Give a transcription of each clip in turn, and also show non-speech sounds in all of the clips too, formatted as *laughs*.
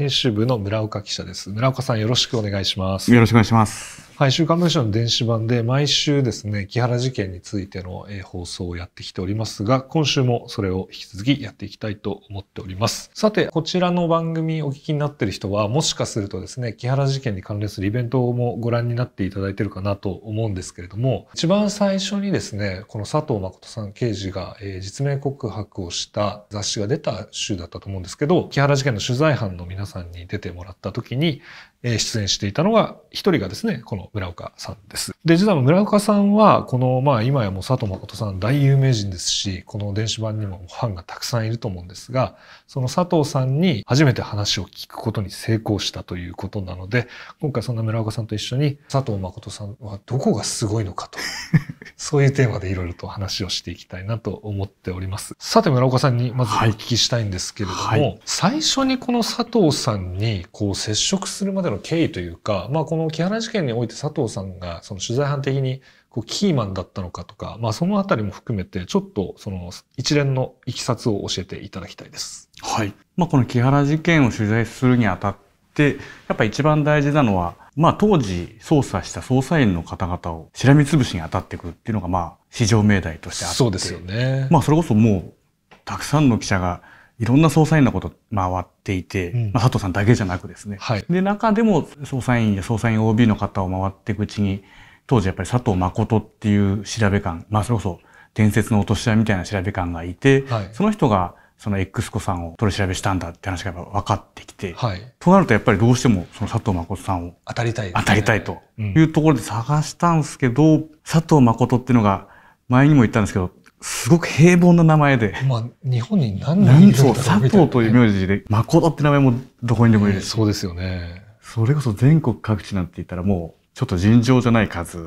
編集部の村岡記者です。村岡さんよろしくお願いします。よろしくお願いします。はい、週刊文春の電子版で毎週ですね、木原事件についての放送をやってきておりますが、今週もそれを引き続きやっていきたいと思っております。さて、こちらの番組お聞きになってる人は、もしかするとですね、木原事件に関連するイベントもご覧になっていただいてるかなと思うんですけれども、一番最初にですね、この佐藤誠さん刑事がえ実名告白をした雑誌が出た週だったと思うんですけど、木原事件の取材班の皆さんに出てもらった時に、え出演していたのが、一人がですね、この村岡さんです。で、実は村岡さんは、この、まあ、今やもう佐藤誠さん大有名人ですし、この電子版にもファンがたくさんいると思うんですが、その佐藤さんに初めて話を聞くことに成功したということなので、今回そんな村岡さんと一緒に、佐藤誠さんはどこがすごいのかと、*laughs* そういうテーマでいろいろと話をしていきたいなと思っております。さて村岡さんにまずお聞きしたいんですけれども、はいはい、最初にこの佐藤さんにこう接触するまでの経緯というか、まあ、この木原事件において佐藤さんがその取材班的にこうキーマンだったのかとか、まあ、そのあたりも含めてちょっとその一連のいきさつを教えていただきたいです。はいまあ、この木原事件を取材するにあたってやっぱ一番大事なのは、まあ、当時捜査した捜査員の方々をしらみつぶしに当たってくるっていうのがまあ至上命題としてあってそうですよね、まあ、それこそもうたくさんの記者がいろんな捜査員のこと回っていて、うん、まあ、佐藤さんだけじゃなくですね、はい、で中でも捜査員や捜査員 OB の方を回っていくうちに当時やっぱり佐藤誠っていう調べ官、まあ、それこそ伝説の落とし屋みたいな調べ官がいて、はい、その人がその X 子さんを取り調べしたんだって話がやっぱ分かってきて、はい、となるとやっぱりどうしてもその佐藤誠さんを当たりたい、ね、当たりたいというところで探したんですけど、うん、佐藤誠っていうのが前にも言ったんですけどすごく平凡な名前で。まあ、日本に何人いるんだろう佐藤という名字で、誠って名前もどこにでもいる、えー、そうですよね。それこそ全国各地なんて言ったらもう、ちょっと尋常じゃない数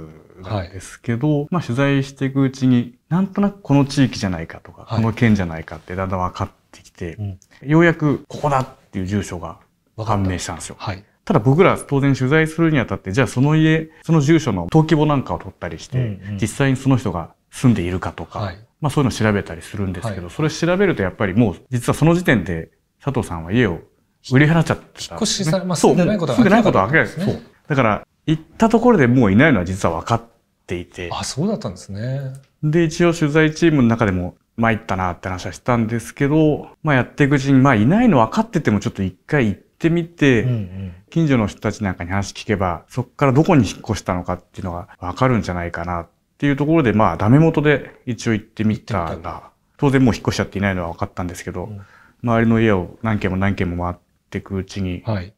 なんですけど、はい、まあ取材していくうちに、なんとなくこの地域じゃないかとか、はい、この県じゃないかってだんだん分かってきて、うん、ようやくここだっていう住所が判明したんですよ。はい。ただ僕ら当然取材するにあたって、じゃあその家、その住所の登記簿なんかを取ったりして、うんうん、実際にその人が住んでいるかとか、はい、まあそういうのを調べたりするんですけど、はい、それ調べるとやっぱりもう実はその時点で佐藤さんは家を売り払っちゃった、ね、引っ越しされ、まあ、住んでないことは明らかですね。そう。だから、行ったところでもういないのは実は分かっていて。あ、そうだったんですね。で、一応取材チームの中でも、参ったなって話はしたんですけど、まあやっていくうちに、まあいないの分かっててもちょっと一回行ってみて、うんうん、近所の人たちなんかに話聞けば、そこからどこに引っ越したのかっていうのが分かるんじゃないかなっっていうところで、まあ、ダメ元で一応行ってみたら、当然もう引っ越しちゃっていないのは分かったんですけど、うん、周りの家を何軒も何軒も回っていくうちに、はい、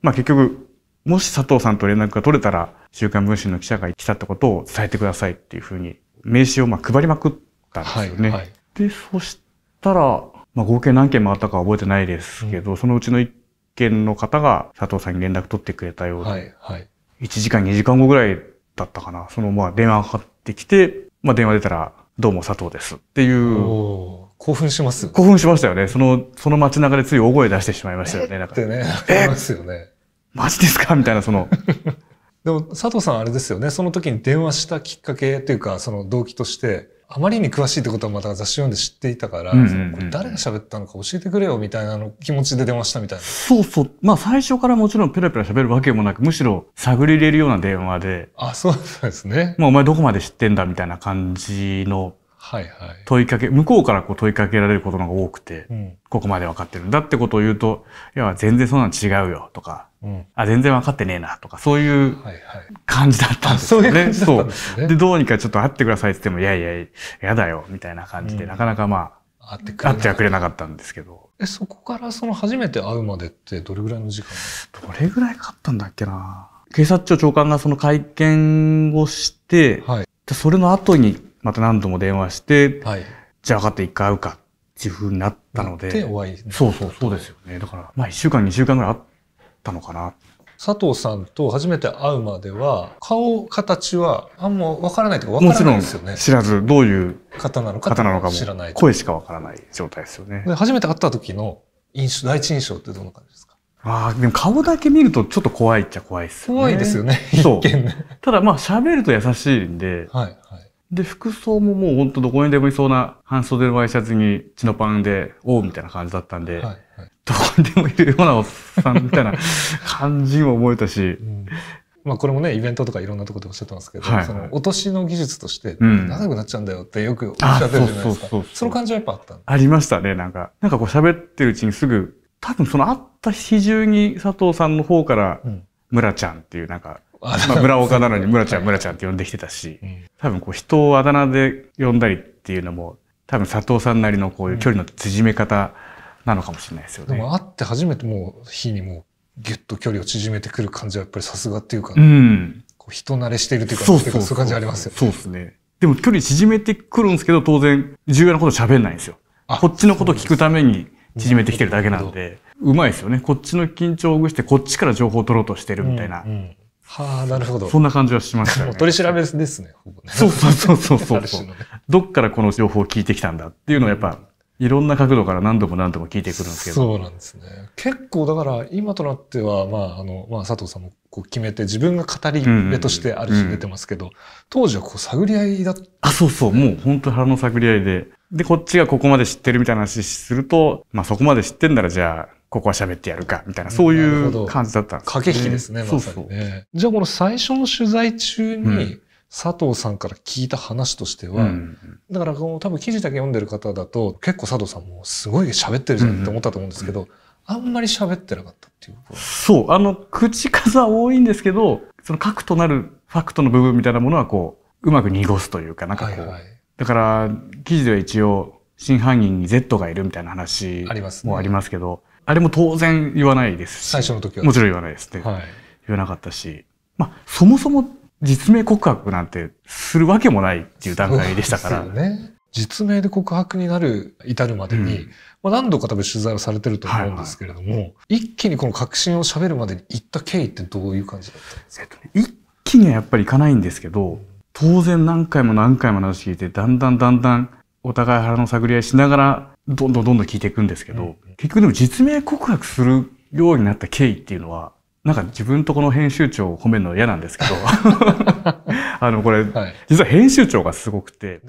まあ結局、もし佐藤さんと連絡が取れたら、週刊文春の記者が来たってことを伝えてくださいっていうふうに、名刺をまあ配りまくったんですよね。はいはい、で、そしたら、まあ合計何件回ったか覚えてないですけど、うん、そのうちの1件の方が佐藤さんに連絡取ってくれたようで、はいはい、1時間2時間後ぐらいだったかな。そのまあ電話がかかっってきて、まあ、電話出たら、どうも佐藤ですっていう。興奮します興奮しましたよね。その、その街中でつい大声出してしまいましたよね。なんか。ってね、ありますよね。マジですかみたいな、その。*laughs* でも、佐藤さんあれですよね。その時に電話したきっかけというか、その動機として、あまりに詳しいってことはまた雑誌読んで知っていたから、うんうんうん、誰が喋ったのか教えてくれよみたいなの気持ちで出ましたみたいな。そうそう。まあ最初からもちろんペラペラ喋るわけもなく、むしろ探り入れるような電話で。あ、そうですね。まあお前どこまで知ってんだみたいな感じのはいはい、問いかけ、向こうからこう問いかけられることのが多くて、うん、ここまで分かってるんだってことを言うと、いや、全然そんなの違うよとか、うん、あ、全然分かってねえなとか、そういう感じだったんですよね。はいはい、そう、ね、で、どうにかちょっと会ってくださいって言っても、いやいや、やだよ、みたいな感じで、うん、なかなかまあ、会って会ってはくれなかったんですけど。え、そこからその初めて会うまでってどれぐらいの時間どれぐらいかかったんだっけな警察庁長官がその会見をして、はい、それの後にまた何度も電話して、はい、じゃあ分かって一回会うかっていうふうになったので。で、お会い、ね、そうそう、そうですよね。だから、まあ一週間、二週間ぐらい会ったのかな。佐藤さんと初めて会うまでは顔形はあんま分からないとか分からないですよね知らずどういう方なのかも知らない声しか分からない状態ですよねで初めて会った時の印象第一印象ってどんな感じですかあでも顔だけ見るとちょっと怖いっちゃ怖いですね怖いですよね *laughs* そうただまあ喋ると優しいんで、はいはい、で服装ももうほんとどこにでもいそうな半袖のワイシャツにチノパンでおうみたいな感じだったんで、はいどこにでもいるようなおっさんみたいな *laughs* 感じも思えたし、うん、まあ、これもねイベントとかいろんなとこでおっしゃってますけど、はい、その落としの技術として長くなっちゃうんだよってよくおっしゃってるじゃないですか、うん、その感じはやっぱあったありましたねなんかなんかこう喋ってるうちにすぐ多分その会った日中に佐藤さんの方から「村ちゃん」っていうなんか、まあ、村岡なのに村ちゃん、村ちゃんって呼んできてたし、多分こう人をあだ名で呼んだりっていうのも、多分佐藤さんなりのこういう距離の縮め方なのかもしれないですよね。でも会って初めてもう日にもうギュッと距離を縮めてくる感じはやっぱりさすがっていうか、うん、こう人慣れしているというかそうそういう感じありますよね。そうですね。でも距離縮めてくるんですけど当然重要なこと喋んないんですよ。こっちのこと聞くために縮めてきてるだけなんで、うまいですよね。こっちの緊張をほぐしてこっちから情報を取ろうとしてるみたいな。うんうんはあ、なるほど。そんな感じはしました、ね、取り調べですね、ほぼね。そうそうそうそうそう。*laughs* どっからこの情報を聞いてきたんだっていうのはやっぱいろんな角度から何度も何度も聞いてくるんですけど。そうなんですね。結構だから今となっては、まあ、あの、まあ、佐藤さんもこう決めて自分が語り部としてある種出てますけど、うんうん当時はこう探り合いだった、ね、あ、そうそう。もう本当腹の探り合いで。で、こっちがここまで知ってるみたいな話すると、まあそこまで知ってんならじゃあ、ここは喋ってやるか、みたいな、そういう感じだったんです、ね、駆け引きですね、まさにね。そうそうじゃあこの最初の取材中に、うん、佐藤さんから聞いた話としては、うん、だからこう多分記事だけ読んでる方だと結構佐藤さんもすごい喋ってるじゃんって思ったと思うんですけど、うんあんまり喋ってなかったっていうそうあの口数は多いんですけどその核となるファクトの部分みたいなものはこううまく濁すというかなんかこう、はいはい、だから記事では一応真犯人に Z がいるみたいな話もありますけどあ、ね,、れも当然言わないですし最初の時はもちろん言わないですっはい、言わなかったしまあそもそも実名告白なんてするわけもないっていう段階でしたから。ね、実名で告白になる、至るまでに、うん、まあ、何度か多分取材をされてると思うんですけれども、はいはい、一気にこの確信を喋るまでに行った経緯ってどういう感じだったんですか、えっとね、一気にはやっぱり行かないんですけど、当然何回も何回も話聞いて、だんだんだんだんお互い腹の探り合いしながら、どんどんどんどん聞いていくんですけど、うん、結局でも実名告白するようになった経緯っていうのは、なんか自分とこの編集長を褒めるの嫌なんですけど *laughs* あのこれ、実は編集長がすごくて。